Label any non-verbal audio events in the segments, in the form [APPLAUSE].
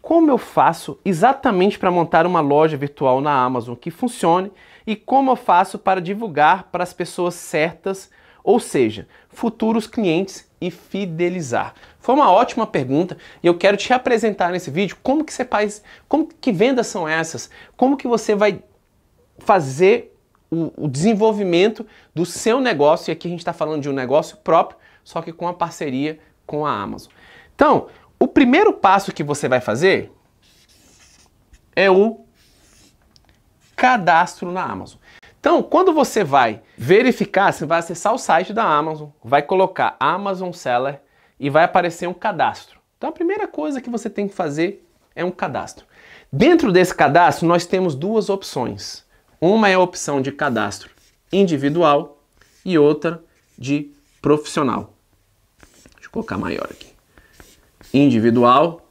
como eu faço exatamente para montar uma loja virtual na Amazon que funcione e como eu faço para divulgar para as pessoas certas, ou seja, futuros clientes e fidelizar. Foi uma ótima pergunta e eu quero te apresentar nesse vídeo como que você faz, como que vendas são essas, como que você vai fazer o, o desenvolvimento do seu negócio e aqui a gente está falando de um negócio próprio, só que com a parceria com a Amazon. Então, o primeiro passo que você vai fazer é o cadastro na Amazon. Então, quando você vai verificar, você vai acessar o site da Amazon, vai colocar Amazon Seller e vai aparecer um cadastro. Então, a primeira coisa que você tem que fazer é um cadastro. Dentro desse cadastro, nós temos duas opções. Uma é a opção de cadastro individual e outra de profissional. Deixa eu colocar maior aqui individual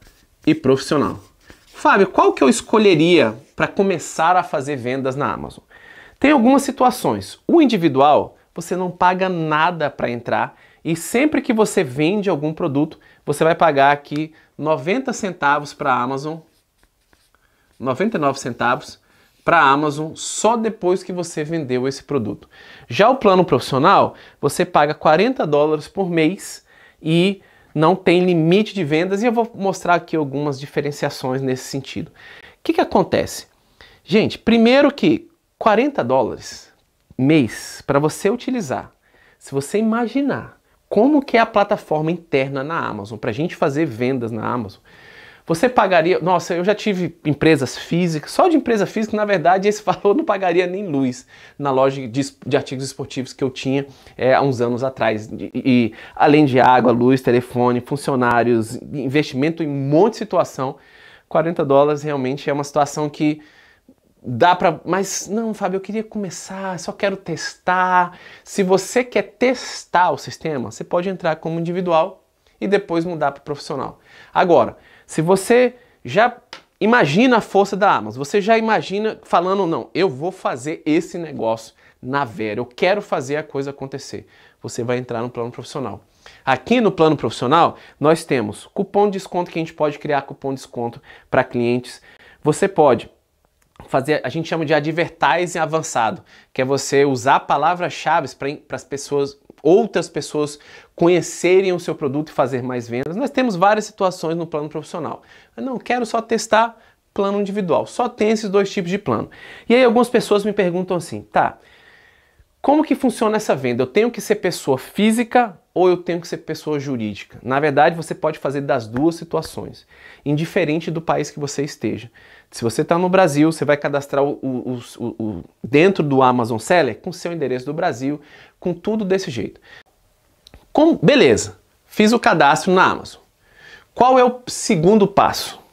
e profissional. Fábio, qual que eu escolheria para começar a fazer vendas na Amazon? Tem algumas situações. O individual, você não paga nada para entrar e sempre que você vende algum produto, você vai pagar aqui 90 centavos para a Amazon, 99 centavos para a Amazon só depois que você vendeu esse produto. Já o plano profissional, você paga 40 dólares por mês e não tem limite de vendas e eu vou mostrar aqui algumas diferenciações nesse sentido. O que, que acontece? Gente, primeiro que 40 dólares mês para você utilizar, se você imaginar como que é a plataforma interna na Amazon para a gente fazer vendas na Amazon, você pagaria. Nossa, eu já tive empresas físicas, só de empresa física, na verdade, esse [LAUGHS] valor não pagaria nem luz na loja de, de artigos esportivos que eu tinha é, há uns anos atrás. E, e além de água, luz, telefone, funcionários, investimento em um monte de situação, 40 dólares realmente é uma situação que dá para, mas não, Fábio, eu queria começar, só quero testar. Se você quer testar o sistema, você pode entrar como individual e depois mudar para profissional. Agora, se você já imagina a força da Amazon, você já imagina falando, não, eu vou fazer esse negócio na vera, eu quero fazer a coisa acontecer. Você vai entrar no plano profissional. Aqui no plano profissional, nós temos cupom de desconto que a gente pode criar cupom de desconto para clientes. Você pode fazer, a gente chama de advertising avançado, que é você usar palavras-chave para as pessoas outras pessoas conhecerem o seu produto e fazer mais vendas. Nós temos várias situações no plano profissional. Eu não quero só testar plano individual, só tem esses dois tipos de plano. E aí algumas pessoas me perguntam assim: "Tá, como que funciona essa venda? Eu tenho que ser pessoa física ou eu tenho que ser pessoa jurídica? Na verdade, você pode fazer das duas situações, indiferente do país que você esteja. Se você está no Brasil, você vai cadastrar o, o, o, o, dentro do Amazon Seller com seu endereço do Brasil, com tudo desse jeito. Com, beleza, fiz o cadastro na Amazon. Qual é o segundo passo?